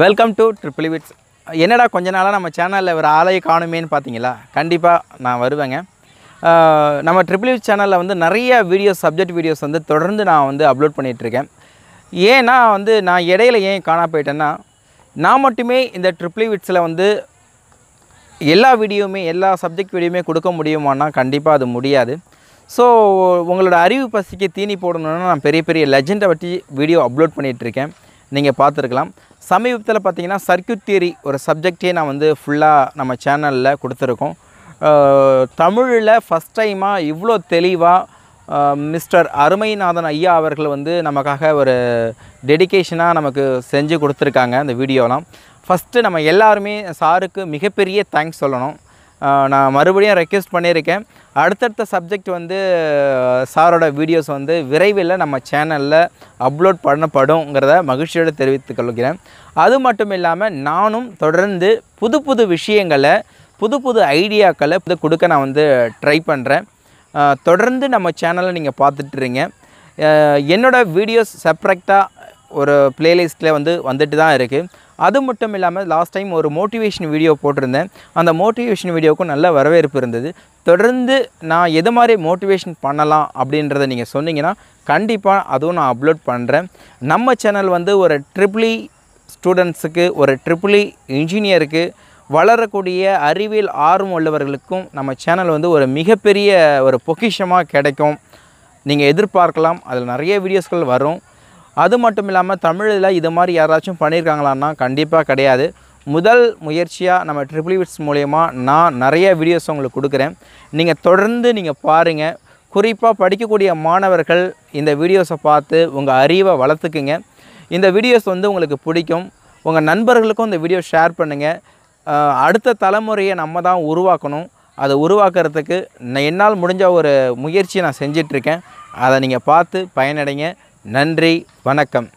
welcome to triple விட்ஸ் என்னடா கொஞ்ச நாளாக நம்ம சேனலில் ஒரு ஆலையை காணுமேன்னு பார்த்தீங்களா கண்டிப்பாக நான் வருவேங்க நம்ம ட்ரிபிள் விட்ஸ் சேனலில் வந்து நிறைய வீடியோஸ் சப்ஜெக்ட் வீடியோஸ் வந்து தொடர்ந்து நான் வந்து அப்லோட் பண்ணிகிட்ருக்கேன் ஏன்னா வந்து நான் இடையில ஏன் காண போயிட்டேன்னா நான் மட்டுமே இந்த ட்ரிபிள் விட்ஸில் e வந்து எல்லா வீடியோவுமே எல்லா சப்ஜெக்ட் வீடியோமே கொடுக்க முடியுமான்னா கண்டிப்பாக அது முடியாது ஸோ உங்களோட அறிவு பசிக்கு தீனி போடணுன்னா நான் பெரிய பெரிய லெஜெண்டை பற்றி வீடியோ அப்லோட் பண்ணிகிட்ருக்கேன் நீங்கள் பார்த்துருக்கலாம் சமீபத்தில் பார்த்திங்கன்னா சர்க்கியூட் தியரி ஒரு சப்ஜெக்டே நான் வந்து ஃபுல்லாக நம்ம சேனலில் கொடுத்துருக்கோம் தமிழில் ஃபஸ்ட் டைமாக இவ்வளோ தெளிவாக மிஸ்டர் அருமைநாதன் ஐயா அவர்கள் வந்து நமக்காக ஒரு டெடிக்கேஷனாக நமக்கு செஞ்சு கொடுத்துருக்காங்க அந்த வீடியோலாம் ஃபஸ்ட்டு நம்ம எல்லாருமே சாருக்கு மிகப்பெரிய தேங்க்ஸ் சொல்லணும் நான் மறுபடியும் ரெக்வெஸ்ட் பண்ணியிருக்கேன் அடுத்தடுத்த சப்ஜெக்ட் வந்து சாரோட வீடியோஸ் வந்து விரைவில் நம்ம சேனலில் அப்லோட் பண்ணப்படும்ங்கிறத மகிழ்ச்சியோடு தெரிவித்துக் கொள்கிறேன் அது மட்டும் இல்லாமல் நானும் தொடர்ந்து புது புது விஷயங்களை புது புது ஐடியாக்களை புது கொடுக்க நான் வந்து ட்ரை பண்ணுறேன் தொடர்ந்து நம்ம சேனலை நீங்கள் பார்த்துட்ருங்க என்னோடய வீடியோஸ் செப்ரெக்டாக ஒரு பிளேலிஸ்ட்டில் வந்து வந்துட்டு தான் இருக்குது அது மட்டும் இல்லாமல் லாஸ்ட் டைம் ஒரு மோட்டிவேஷன் வீடியோ போட்டிருந்தேன் அந்த மோட்டிவேஷன் வீடியோவுக்கும் நல்ல வரவேற்பு இருந்தது தொடர்ந்து நான் எது மாதிரி மோட்டிவேஷன் பண்ணலாம் அப்படின்றத நீங்கள் சொன்னீங்கன்னா கண்டிப்பாக அதுவும் நான் அப்லோட் பண்ணுறேன் நம்ம சேனல் வந்து ஒரு ட்ரிபிளி ஸ்டூடெண்ட்ஸுக்கு e ஒரு ட்ரிபிளி இன்ஜினியருக்கு e வளரக்கூடிய அறிவியல் ஆர்வம் உள்ளவர்களுக்கும் நம்ம சேனல் வந்து ஒரு மிகப்பெரிய ஒரு பொக்கிஷமாக கிடைக்கும் நீங்கள் எதிர்பார்க்கலாம் அதில் நிறைய வீடியோஸ்கள் வரும் அது மட்டும் இல்லாமல் தமிழில் இது மாதிரி யாராச்சும் பண்ணியிருக்காங்களான்னா கண்டிப்பாக கிடையாது முதல் முயற்சியாக நம்ம ட்ரிபிள் விட்ஸ் மூலயமா நான் நிறைய வீடியோஸ் உங்களுக்கு கொடுக்குறேன் நீங்கள் தொடர்ந்து நீங்கள் பாருங்கள் குறிப்பாக படிக்கக்கூடிய மாணவர்கள் இந்த வீடியோஸை பார்த்து உங்கள் அறிவை வளர்த்துக்குங்க இந்த வீடியோஸ் வந்து உங்களுக்கு பிடிக்கும் உங்கள் நண்பர்களுக்கும் இந்த வீடியோ ஷேர் பண்ணுங்கள் அடுத்த தலைமுறையை நம்ம தான் உருவாக்கணும் அதை உருவாக்குறதுக்கு என்னால் முடிஞ்ச ஒரு முயற்சியை நான் செஞ்சிட்ருக்கேன் அதை நீங்கள் பார்த்து பயனடைங்க நன்றி வணக்கம்